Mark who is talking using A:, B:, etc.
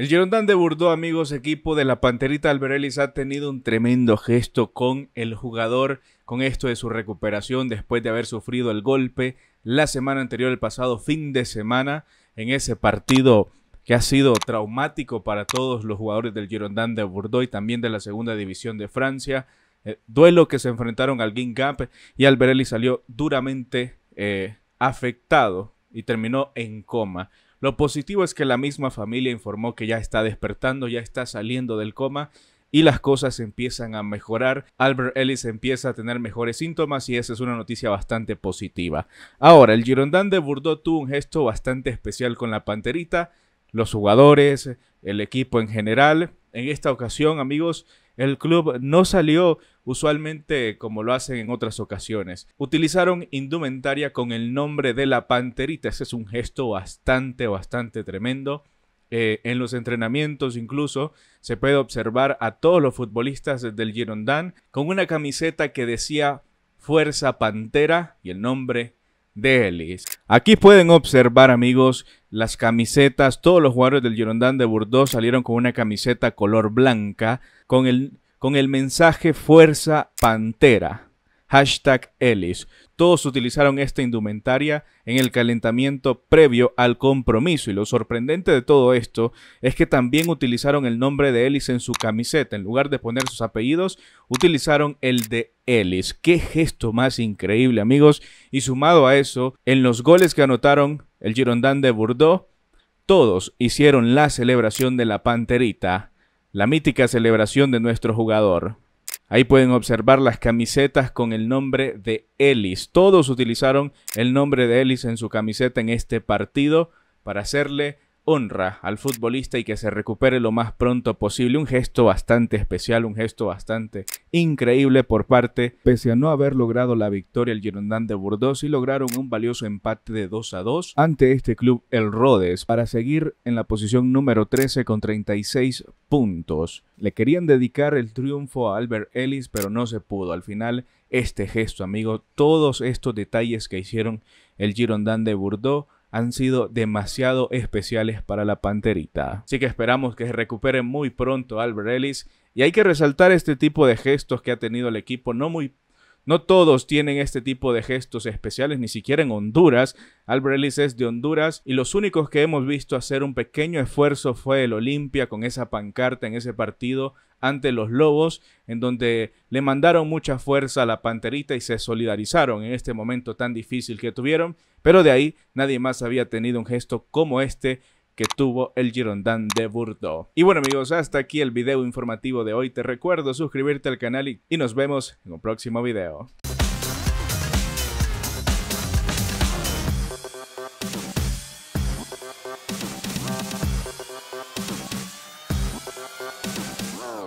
A: El Girondin de Bordeaux, amigos, equipo de la Panterita Alberelli, ha tenido un tremendo gesto con el jugador, con esto de su recuperación después de haber sufrido el golpe la semana anterior, el pasado fin de semana, en ese partido que ha sido traumático para todos los jugadores del Girondin de Bordeaux y también de la segunda división de Francia. Eh, duelo que se enfrentaron al Gap y Alberelli salió duramente eh, afectado y terminó en coma. Lo positivo es que la misma familia informó que ya está despertando, ya está saliendo del coma y las cosas empiezan a mejorar. Albert Ellis empieza a tener mejores síntomas y esa es una noticia bastante positiva. Ahora, el Girondin de Bordeaux tuvo un gesto bastante especial con la Panterita, los jugadores, el equipo en general. En esta ocasión, amigos, el club no salió usualmente como lo hacen en otras ocasiones. Utilizaron indumentaria con el nombre de la panterita. Ese es un gesto bastante, bastante tremendo. Eh, en los entrenamientos incluso se puede observar a todos los futbolistas del Girondin con una camiseta que decía Fuerza Pantera y el nombre Delis. Aquí pueden observar, amigos, las camisetas. Todos los jugadores del Girondin de Bordeaux salieron con una camiseta color blanca con con el mensaje Fuerza Pantera hashtag Ellis. Todos utilizaron esta indumentaria en el calentamiento previo al compromiso y lo sorprendente de todo esto es que también utilizaron el nombre de Ellis en su camiseta. En lugar de poner sus apellidos, utilizaron el de Ellis. Qué gesto más increíble amigos. Y sumado a eso, en los goles que anotaron el Girondin de Bordeaux, todos hicieron la celebración de la panterita, la mítica celebración de nuestro jugador. Ahí pueden observar las camisetas con el nombre de Ellis. Todos utilizaron el nombre de Ellis en su camiseta en este partido para hacerle honra al futbolista y que se recupere lo más pronto posible. Un gesto bastante especial, un gesto bastante increíble por parte, pese a no haber logrado la victoria el Girondin de Bordeaux, y lograron un valioso empate de 2 a 2 ante este club, el Rodes, para seguir en la posición número 13 con 36 puntos. Le querían dedicar el triunfo a Albert Ellis, pero no se pudo. Al final, este gesto, amigo, todos estos detalles que hicieron el Girondin de Bordeaux han sido demasiado especiales para la panterita. Así que esperamos que se recupere muy pronto Albert Ellis. Y hay que resaltar este tipo de gestos que ha tenido el equipo, no muy no todos tienen este tipo de gestos especiales, ni siquiera en Honduras. Albert Ellis es de Honduras y los únicos que hemos visto hacer un pequeño esfuerzo fue el Olimpia con esa pancarta en ese partido ante los Lobos, en donde le mandaron mucha fuerza a la Panterita y se solidarizaron en este momento tan difícil que tuvieron, pero de ahí nadie más había tenido un gesto como este que tuvo el Girondin de Bordeaux. Y bueno amigos, hasta aquí el video informativo de hoy. Te recuerdo suscribirte al canal y, y nos vemos en un próximo video.